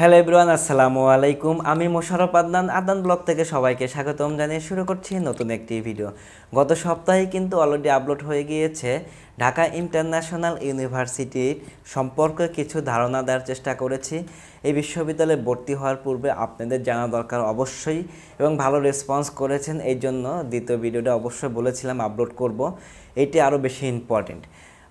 hello everyone আসসালামু আলাইকুম আমি মোশারফ আদনান আদান ব্লগ থেকে সবাইকে স্বাগতম জানিয়ে শুরু করছি নতুন একটি ভিডিও গত সপ্তাহে কিন্তু অলরেডি আপলোড হয়ে গিয়েছে ঢাকা ইন্টারন্যাশনাল ইউনিভার্সিটির সম্পর্কে কিছু ধারণা দেওয়ার চেষ্টা করেছি এই বিশ্ববিদ্যালয়ে ভর্তি হওয়ার পূর্বে আপনাদের জানা দরকার অবশ্যই এবং ভালো রেসপন্স করেছেন এই জন্য দ্বিতীয় ভিডিওটা অবশ্যই বলেছিলাম আপলোড করব এটি আরও বেশি ইম্পর্টেন্ট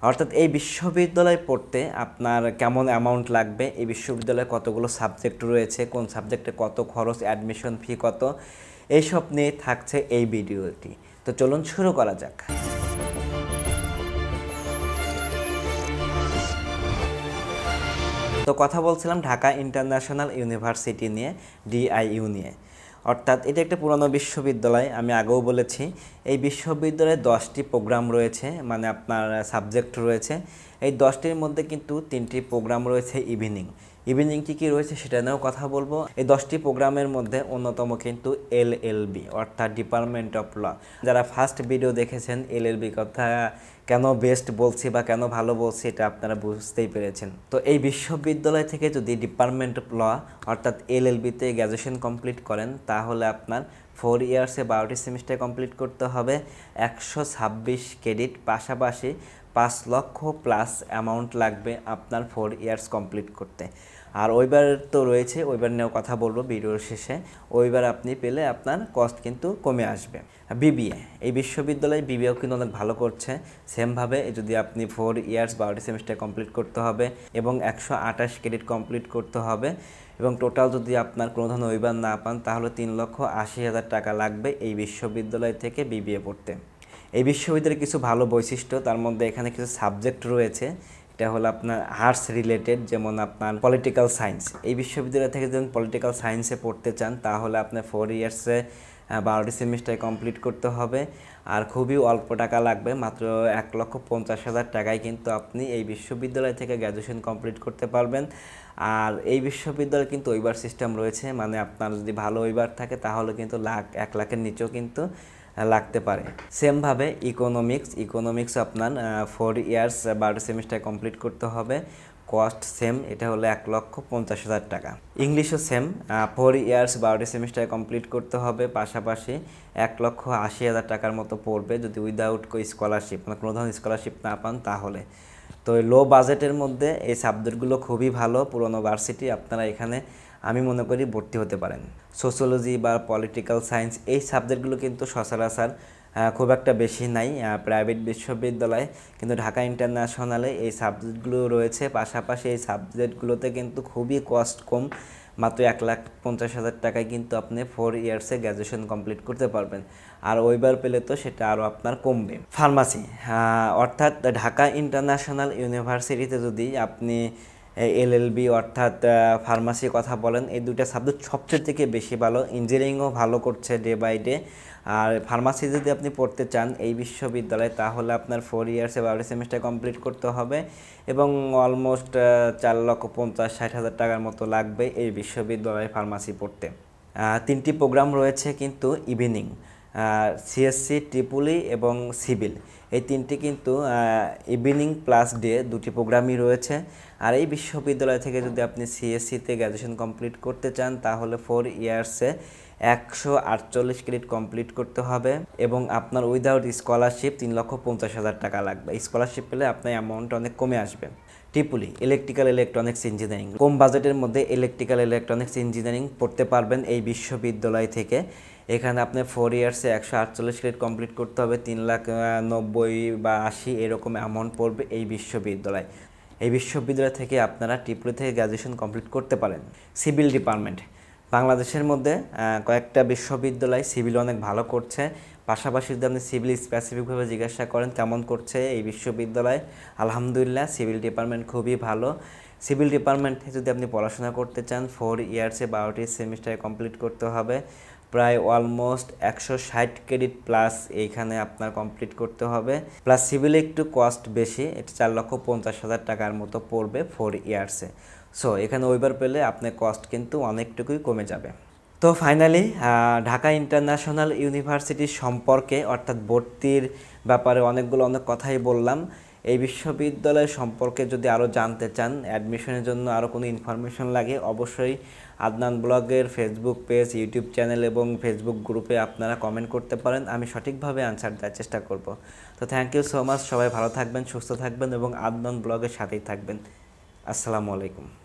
অর্থাৎ এই বিশ্ববিদ্যালয়ে পড়তে আপনার কেমন অ্যামাউন্ট লাগবে এই বিশ্ববিদ্যালয়ে কতগুলো সাবজেক্ট রয়েছে কোন সাবজেক্টে কত খরচ অ্যাডমিশন ফি কত এইসব নিয়ে থাকছে এই ভিডিওটি তো চলুন শুরু করা যাক তো কথা বলছিলাম ঢাকা ইন্টারন্যাশনাল ইউনিভার্সিটি নিয়ে ডিআইইউ নিয়ে অর্থাৎ এটি একটা পুরনো বিশ্ববিদ্যালয় আমি আগেও বলেছি এই বিশ্ববিদ্যালয়ে দশটি প্রোগ্রাম রয়েছে মানে আপনার সাবজেক্ট রয়েছে এই দশটির মধ্যে কিন্তু তিনটি প্রোগ্রাম রয়েছে ইভিনিং ইভিনিং কি কী রয়েছে সেটা নিয়েও কথা বলবো এই দশটি প্রোগ্রামের মধ্যে অন্যতম কিন্তু এল এল বি অর্থাৎ ডিপার্টমেন্ট অফ ল যারা ফার্স্ট ভিডিও দেখেছেন এল কথা কেন বেস্ট বলছি বা কেন ভালো বলছি এটা আপনারা বুঝতেই পেরেছেন তো এই বিশ্ববিদ্যালয় থেকে যদি ডিপার্টমেন্ট অফ ল অর্থাৎ এল এল বিতে গ্র্যাজুয়েশন কমপ্লিট করেন তাহলে আপনার ফোর ইয়ার্সে বারোটি সেমিস্টার কমপ্লিট করতে হবে একশো ছাব্বিশ ক্রেডিট পাশাপাশি পাঁচ লক্ষ প্লাস অ্যামাউন্ট লাগবে আপনার ফোর ইয়ার্স কমপ্লিট করতে আর ওইবার তো রয়েছে ওইবার নিয়েও কথা বলবো ভিডিওর শেষে ওইবার আপনি পেলে আপনার কস্ট কিন্তু কমে আসবে বিবিএ এই বিশ্ববিদ্যালয়ে বিবিএও কিন্তু অনেক ভালো করছে সেমভাবে যদি আপনি ফোর ইয়ার্স বারোটি সেমিস্টার কমপ্লিট করতে হবে এবং একশো আঠাশ ক্রেডিট কমপ্লিট করতে হবে এবং টোটাল যদি আপনার কোনো ধরনের ওইবার না পান তাহলে তিন লক্ষ আশি হাজার টাকা লাগবে এই বিশ্ববিদ্যালয় থেকে বিবিএ পড়তে এই বিশ্ববিদ্যালয়ের কিছু ভালো বৈশিষ্ট্য তার মধ্যে এখানে কিছু সাবজেক্ট রয়েছে এটা হলো আপনার আর্টস রিলেটেড যেমন আপনার পলিটিক্যাল সায়েন্স এই বিশ্ববিদ্যালয় থেকে যদি পলিটিক্যাল সায়েন্সে পড়তে চান তাহলে আপনার ফোর ইয়ার্সে বারোটি সেমিস্টার কমপ্লিট করতে হবে আর খুবই অল্প টাকা লাগবে মাত্র এক লক্ষ পঞ্চাশ হাজার টাকায় কিন্তু আপনি এই বিশ্ববিদ্যালয় থেকে গ্র্যাজুয়েশন কমপ্লিট করতে পারবেন আর এই বিশ্ববিদ্যালয়ে কিন্তু ওইবার সিস্টেম রয়েছে মানে আপনার যদি ভালো ওইবার থাকে তাহলে কিন্তু লাখ এক লাখের নিচেও কিন্তু লাগতে পারে সেমভাবে ইকোনমিক্স ইকোনমিক্স আপনার ফোর ইয়ার্স বারো সেমিস্টার কমপ্লিট করতে হবে কস্ট সেম এটা হলো এক লক্ষ পঞ্চাশ হাজার টাকা ইংলিশও সেম ফোর ইয়ার্স বারোটি সেমিস্টার কমপ্লিট করতে হবে পাশাপাশি এক লক্ষ আশি হাজার টাকার মতো পড়বে যদি উইদাউট স্কলারশিপ মানে কোনো ধরনের স্কলারশিপ না পান তাহলে তো লো বাজেটের মধ্যে এই সাবজেক্টগুলো খুবই ভালো পুরোনো ভার্সিটি আপনারা এখানে আমি মনে করি ভর্তি হতে পারেন সোশ্যোলজি বা পলিটিক্যাল সায়েন্স এই সাবজেক্টগুলো কিন্তু সচরাচর খুব একটা বেশি নাই প্রাইভেট বিশ্ববিদ্যালয় কিন্তু ঢাকা ইন্টারন্যাশনালে এই সাবজেক্টগুলো রয়েছে পাশাপাশি এই সাবজেক্টগুলোতে কিন্তু খুবই কস্ট কম মাত্র এক লাখ পঞ্চাশ হাজার টাকায় কিন্তু আপনি ফোর ইয়ার্সে গ্র্যাজুয়েশন কমপ্লিট করতে পারবেন আর ওইবার পেলে তো সেটা আরও আপনার কমবে ফার্মাসি অর্থাৎ ঢাকা ইন্টারন্যাশনাল ইউনিভার্সিটিতে যদি আপনি এলএলবি অর্থাৎ ফার্মাসি কথা বলেন এই দুটো সাবজেক্ট সবচেয়ে থেকে বেশি ভালো ইঞ্জিনিয়ারিংও ভালো করছে ডে বাই ডে আর ফার্মাসি যদি আপনি পড়তে চান এই বিশ্ববিদ্যালয়ে তাহলে আপনার ফোর ইয়ার্সে বারো সেমিস্টার কমপ্লিট করতে হবে এবং অলমোস্ট চার লক্ষ পঞ্চাশ ষাট হাজার টাকার মতো লাগবে এই বিশ্ববিদ্যালয়ে ফার্মাসি পড়তে তিনটি প্রোগ্রাম রয়েছে কিন্তু ইভিনিং সিএসসি ট্রিপুলি এবং সিভিল এই তিনটি কিন্তু ইভিনিং প্লাস ডে দুটি প্রোগ্রামই রয়েছে আর এই বিশ্ববিদ্যালয় থেকে যদি আপনি সিএসসিতে গ্র্যাজুয়েশন কমপ্লিট করতে চান তাহলে ফোর ইয়ার্সে একশো আটচল্লিশ ক্রেডিট কমপ্লিট করতে হবে এবং আপনার উইদাউট স্কলারশিপ তিন লক্ষ পঞ্চাশ হাজার টাকা লাগবে স্কলারশিপ পেলে আপনার অ্যামাউন্ট অনেক কমে আসবে ট্রিপুলি ইলেকট্রিক্যাল ইলেকট্রনিক্স ইঞ্জিনিয়ারিং কম বাজেটের মধ্যে ইলেকট্রিক্যাল ইলেকট্রনিক্স ইঞ্জিনিয়ারিং পড়তে পারবেন এই বিশ্ববিদ্যালয় থেকে এখানে আপনি ফোর ইয়ার্সে একশো আটচল্লিশ ক্রেডিট কমপ্লিট করতে হবে তিন লাখ নব্বই বা আশি এরকম অ্যামাউন্ট পড়বে এই বিশ্ববিদ্যালয় এই বিশ্ববিদ্যালয় থেকে আপনারা টিপলু থেকে গ্র্যাজুয়েশন কমপ্লিট করতে পারেন সিভিল ডিপার্টমেন্ট বাংলাদেশের মধ্যে কয়েকটা বিশ্ববিদ্যালয় সিভিল অনেক ভালো করছে পাশাপাশি যদি আপনি সিভিল স্পেসিফিকভাবে জিজ্ঞাসা করেন কেমন করছে এই বিশ্ববিদ্যালয় আলহামদুলিল্লাহ সিভিল ডিপার্টমেন্ট খুবই ভালো সিভিল ডিপার্টমেন্টে যদি আপনি পড়াশোনা করতে চান ফোর ইয়ার্সে বারোটি সেমিস্টারে কমপ্লিট করতে হবে প্রায় অলমোস্ট একশো ষাট ক্রেডিট প্লাস এইখানে আপনার কমপ্লিট করতে হবে প্লাস সিভিলে একটু কস্ট বেশি এটা চার লক্ষ পঞ্চাশ হাজার টাকার মতো পড়বে ফোর ইয়ার্সে সো এখানে ওইবার পেলে আপনার কস্ট কিন্তু অনেকটুকুই কমে যাবে তো ফাইনালি ঢাকা ইন্টারন্যাশনাল ইউনিভার্সিটি সম্পর্কে অর্থাৎ ভর্তির ব্যাপারে অনেকগুলো অনেক কথাই বললাম এই বিশ্ববিদ্যালয় সম্পর্কে যদি আরও জানতে চান অ্যাডমিশনের জন্য আরও কোনো ইনফরমেশন লাগে অবশ্যই আদনান ব্লগের ফেসবুক পেজ ইউটিউব চ্যানেল এবং ফেসবুক গ্রুপে আপনারা কমেন্ট করতে পারেন আমি সঠিকভাবে আনসার দেওয়ার চেষ্টা করব তো থ্যাংক ইউ সো মাচ সবাই ভালো থাকবেন সুস্থ থাকবেন এবং আদনান ব্লগের সাথেই থাকবেন আসসালামু আলাইকুম